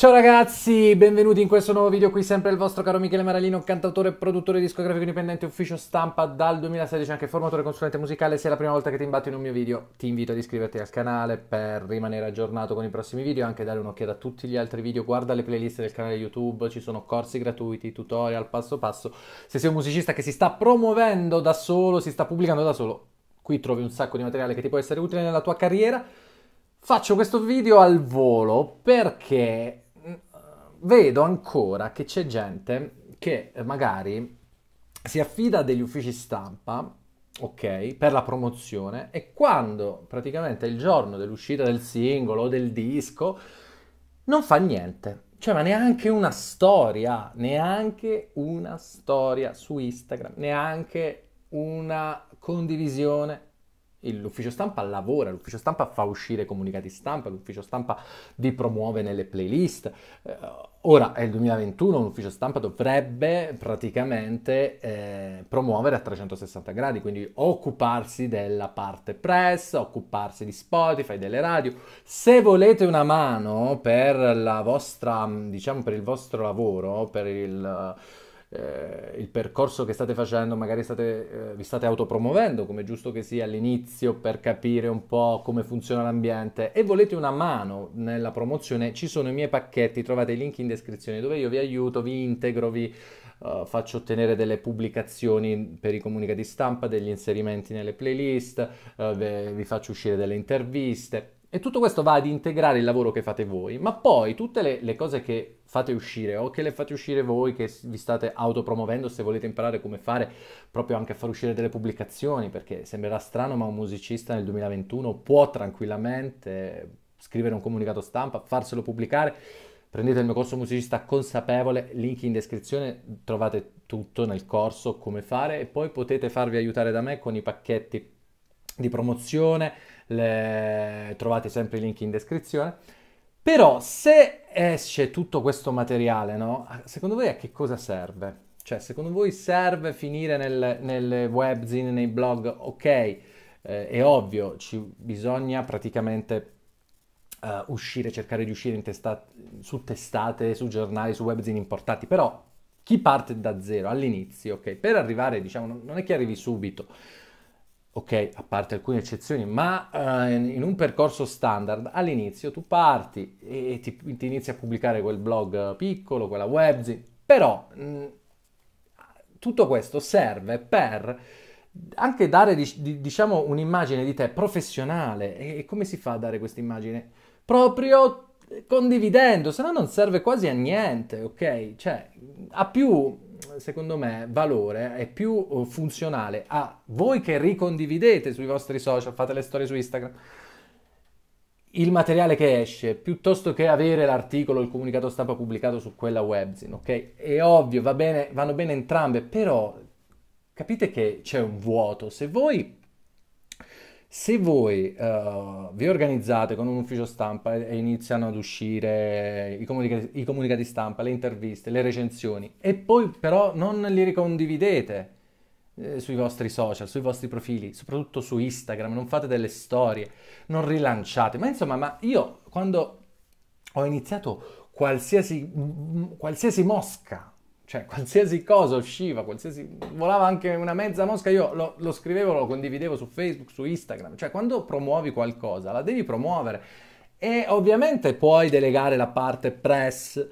Ciao ragazzi, benvenuti in questo nuovo video qui sempre il vostro caro Michele Maralino, cantautore, produttore discografico indipendente, ufficio stampa dal 2016, anche formatore consulente musicale. Se è la prima volta che ti imbatto in un mio video, ti invito ad iscriverti al canale per rimanere aggiornato con i prossimi video e anche dare un'occhiata a tutti gli altri video. Guarda le playlist del canale YouTube, ci sono corsi gratuiti, tutorial passo passo. Se sei un musicista che si sta promuovendo da solo, si sta pubblicando da solo, qui trovi un sacco di materiale che ti può essere utile nella tua carriera. Faccio questo video al volo perché vedo ancora che c'è gente che eh, magari si affida a degli uffici stampa, ok, per la promozione e quando praticamente è il giorno dell'uscita del singolo o del disco non fa niente. Cioè, ma neanche una storia, neanche una storia su Instagram, neanche una condivisione L'ufficio stampa lavora, l'ufficio stampa fa uscire comunicati stampa, l'ufficio stampa vi promuove nelle playlist. Eh, ora è il 2021, l'ufficio stampa dovrebbe praticamente eh, promuovere a 360 gradi, quindi occuparsi della parte press, occuparsi di Spotify, delle radio. Se volete una mano per la vostra, diciamo, per il vostro lavoro, per il eh, il percorso che state facendo, magari state, eh, vi state autopromuovendo, come giusto che sia all'inizio, per capire un po' come funziona l'ambiente e volete una mano nella promozione, ci sono i miei pacchetti, trovate i link in descrizione dove io vi aiuto, vi integro, vi... Uh, faccio ottenere delle pubblicazioni per i comunicati stampa, degli inserimenti nelle playlist, uh, vi faccio uscire delle interviste. E tutto questo va ad integrare il lavoro che fate voi, ma poi tutte le, le, cose che fate uscire o che le fate uscire voi, che vi state autopromuovendo, se volete imparare come fare, proprio anche a far uscire delle pubblicazioni, perché sembrerà strano, ma un musicista nel 2021 può tranquillamente scrivere un comunicato stampa, farselo pubblicare. Prendete il mio corso musicista consapevole, link in descrizione, trovate tutto nel corso come fare e poi potete farvi aiutare da me con i pacchetti di promozione le... trovate sempre i link in descrizione. Però se esce tutto questo materiale, no? Secondo voi a che cosa serve? Cioè, secondo voi serve finire nel, nel webzine, nei blog? Ok, eh, è ovvio, ci bisogna praticamente Uh, uscire, cercare di uscire testa- su testate, su giornali, su webzine importati, però chi parte da zero all'inizio, ok, per arrivare, diciamo, non è che arrivi subito, ok, a parte alcune eccezioni, ma uh, in un percorso standard all'inizio tu parti e ti, ti inizi a pubblicare quel blog piccolo, quella webzine, però mh, mm, tutto questo serve per anche dare diciamo un'immagine di te professionale e come si fa a dare questa immagine? Proprio eh, condividendo, se no non serve quasi a niente, ok? Cioè, a più secondo me, valore è più eh, funzionale a voi che ricondividete sui vostri social, fate le storie su Instagram, il materiale che esce, piuttosto che avere l'articolo, il comunicato stampa pubblicato su quella webzine, ok? È ovvio, va bene, vanno bene entrambe, però capite che c'è un vuoto. Se voi se voi uh, vi organizzate con un ufficio stampa e, iniziano ad uscire i, comunica- i comunicati stampa, le interviste, le recensioni e poi però non li ricondividete eh, sui vostri social, sui vostri profili, soprattutto su Instagram, non fate delle storie, non rilanciate, ma insomma, ma io quando ho iniziato qualsiasi, qualsiasi mosca cioè qualsiasi cosa usciva, qualsiasi... volava anche una mezza mosca, io lo, lo, scrivevo, lo condividevo su Facebook, su Instagram, cioè quando promuovi qualcosa la devi promuovere e ovviamente puoi delegare la parte press,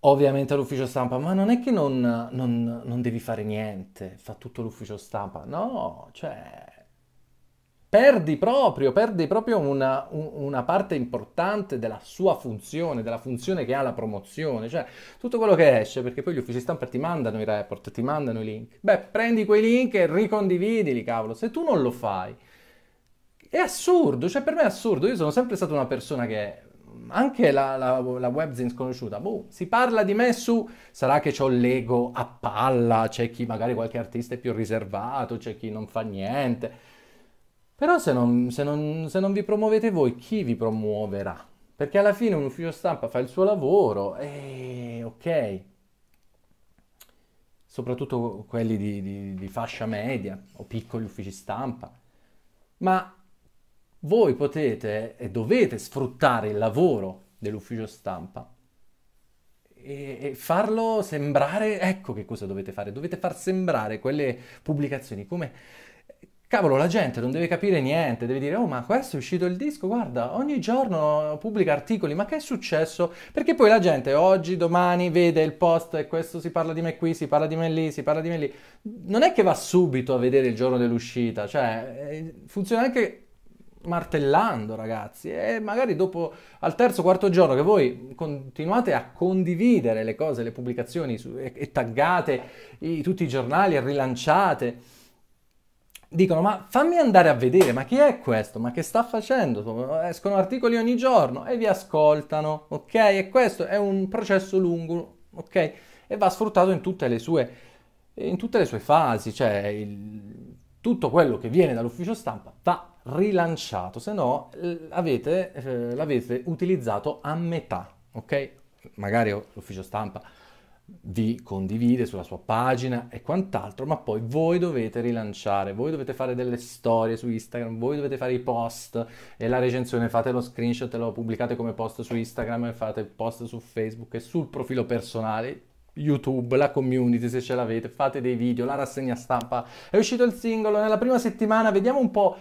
ovviamente all'ufficio stampa, ma non è che non, non, non devi fare niente, fa tutto l'ufficio stampa, no, cioè perdi proprio, perdi proprio una, una, parte importante della sua funzione, della funzione che ha la promozione, cioè tutto quello che esce, perché poi gli uffici stampa ti mandano i report, ti mandano i link. Beh, prendi quei link e ricondividili, cavolo, se tu non lo fai. È assurdo, cioè per me è assurdo, io sono sempre stata una persona che anche la, la, la webzine sconosciuta, boh, si parla di me su, sarà che ho l'ego a palla, c'è chi magari qualche artista è più riservato, c'è chi non fa niente però se non, se, non, se non, vi promuovete voi, chi vi promuoverà? Perché alla fine un ufficio stampa fa il suo lavoro e ok, soprattutto quelli di, di, di fascia media o piccoli uffici stampa, ma voi potete e dovete sfruttare il lavoro dell'ufficio stampa e, farlo sembrare, ecco che cosa dovete fare, dovete far sembrare quelle pubblicazioni come Cavolo, la gente non deve capire niente, deve dire, oh ma questo è uscito il disco, guarda, ogni giorno pubblica articoli, ma che è successo? Perché poi la gente oggi, domani vede il post e questo si parla di me qui, si parla di me lì, si parla di me lì. Non è che va subito a vedere il giorno dell'uscita, cioè eh, funziona anche martellando, ragazzi. E magari dopo al terzo, quarto giorno che voi continuate a condividere le cose, le pubblicazioni su, e, e, taggate i, tutti i giornali e rilanciate dicono ma fammi andare a vedere, ma chi è questo? Ma che sta facendo? Escono articoli ogni giorno e vi ascoltano, ok? E questo è un processo lungo, ok? E va sfruttato in tutte le sue, tutte le sue fasi, cioè il, tutto quello che viene dall'ufficio stampa va rilanciato, se no l'avete, eh, l'avete utilizzato a metà, ok? Magari l'ufficio stampa vi condivide sulla sua pagina e quant'altro, ma poi voi dovete rilanciare, voi dovete fare delle storie su Instagram, voi dovete fare i post e la recensione, fate lo screenshot e lo pubblicate come post su Instagram e fate post su Facebook e sul profilo personale, YouTube, la community se ce l'avete, fate dei video, la rassegna stampa. È uscito il singolo nella prima settimana, vediamo un po'.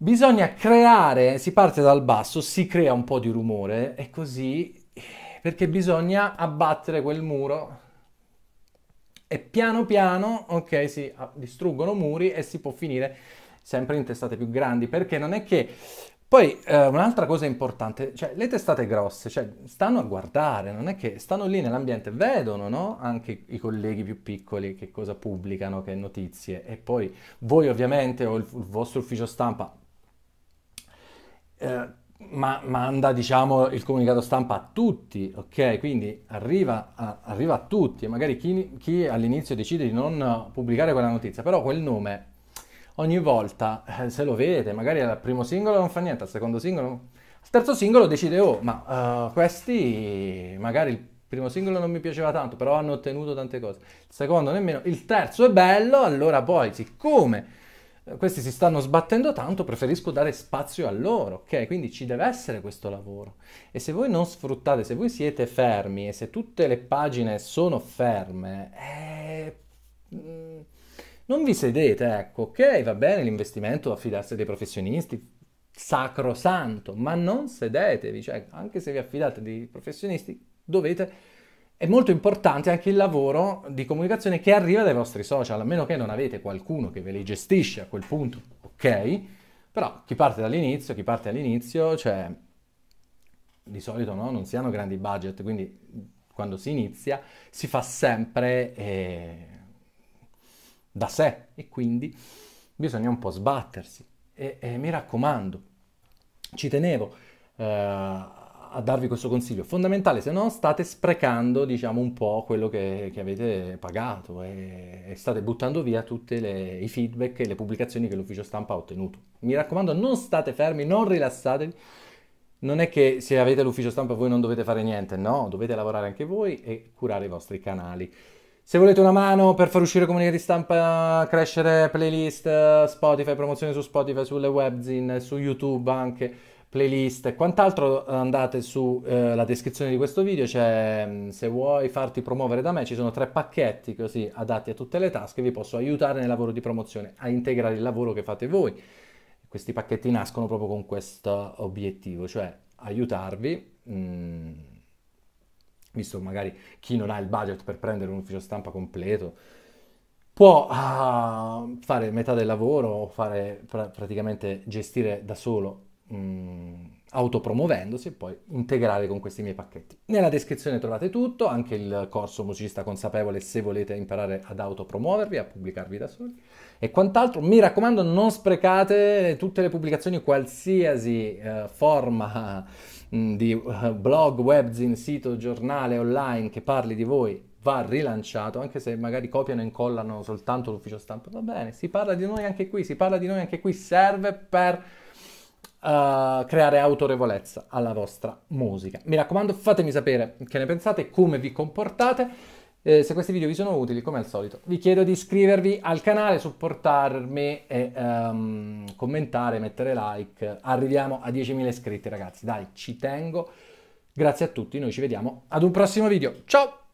Bisogna creare, si parte dal basso, si crea un po' di rumore e così perché bisogna abbattere quel muro e piano piano, ok, si ah, distruggono muri e si può finire sempre in testate più grandi, perché non è che... Poi eh, un'altra cosa importante, cioè le testate grosse, cioè, stanno a guardare, non è che stanno lì nell'ambiente, vedono no? anche i colleghi più piccoli che cosa pubblicano, che notizie, e poi voi ovviamente o il, il vostro ufficio stampa eh, ma manda diciamo, il comunicato stampa a tutti, ok? Quindi arriva a, arriva a tutti e magari chi, chi, all'inizio decide di non pubblicare quella notizia, però quel nome ogni volta eh, se lo vede, magari al primo singolo non fa niente, al secondo singolo, al terzo singolo decide oh, ma uh, questi magari il primo singolo non mi piaceva tanto, però hanno ottenuto tante cose, il secondo nemmeno, il terzo è bello, allora poi siccome eh, questi si stanno sbattendo tanto, preferisco dare spazio a loro, ok? Quindi ci deve essere questo lavoro. E se voi non sfruttate, se voi siete fermi e se tutte le pagine sono ferme, eh, mm, non vi sedete, ecco, ok? Va bene l'investimento, affidarsi a dei professionisti, sacrosanto, ma non sedetevi, cioè anche se vi affidate a dei professionisti dovete è molto importante anche il lavoro di comunicazione che arriva dai vostri social, a meno che non avete qualcuno che ve li gestisce a quel punto, ok? Però chi parte dall'inizio, chi parte all'inizio, cioè di solito no? non si hanno grandi budget, quindi quando si inizia si fa sempre eh, da sé e quindi bisogna un po' sbattersi. E, e mi raccomando, ci tenevo eh, a darvi questo consiglio. fondamentale, se no state sprecando, diciamo, un po' quello che, che avete pagato e, e, state buttando via tutti i feedback e le pubblicazioni che l'ufficio stampa ha ottenuto. Mi raccomando, non state fermi, non rilassatevi. Non è che se avete l'ufficio stampa voi non dovete fare niente, no, dovete lavorare anche voi e curare i vostri canali. Se volete una mano per far uscire comunicati stampa, crescere playlist, Spotify, promozione su Spotify, sulle webzine, su YouTube anche, playlist e quant'altro eh, andate sulla eh, descrizione di questo video cioè, se vuoi farti promuovere da me ci sono tre pacchetti così adatti a tutte le tasche vi posso aiutare nel lavoro di promozione a integrare il lavoro che fate voi questi pacchetti nascono proprio con questo obiettivo cioè aiutarvi mh, mm, visto magari chi non ha il budget per prendere un ufficio stampa completo può ah, fare metà del lavoro o fare pra- praticamente gestire da solo mh, mm, autopromuovendosi e poi integrare con questi miei pacchetti. Nella descrizione trovate tutto, anche il corso musicista consapevole se volete imparare ad autopromuovervi, a pubblicarvi da soli e quant'altro. Mi raccomando, non sprecate tutte le pubblicazioni, qualsiasi eh, forma mh, mm, di uh, blog, webzine, sito, giornale online che parli di voi va rilanciato, anche se magari copiano e incollano soltanto l'ufficio stampa, va bene, si parla di noi anche qui, si parla di noi anche qui, serve per creare autorevolezza alla vostra musica. Mi raccomando, fatemi sapere che ne pensate, come vi comportate. Eh, se questi video vi sono utili, come al solito, vi chiedo di iscrivervi al canale, supportarmi e um, commentare, mettere like. Arriviamo a 10.000 iscritti, ragazzi. Dai, ci tengo. Grazie a tutti, noi ci vediamo ad un prossimo video. Ciao!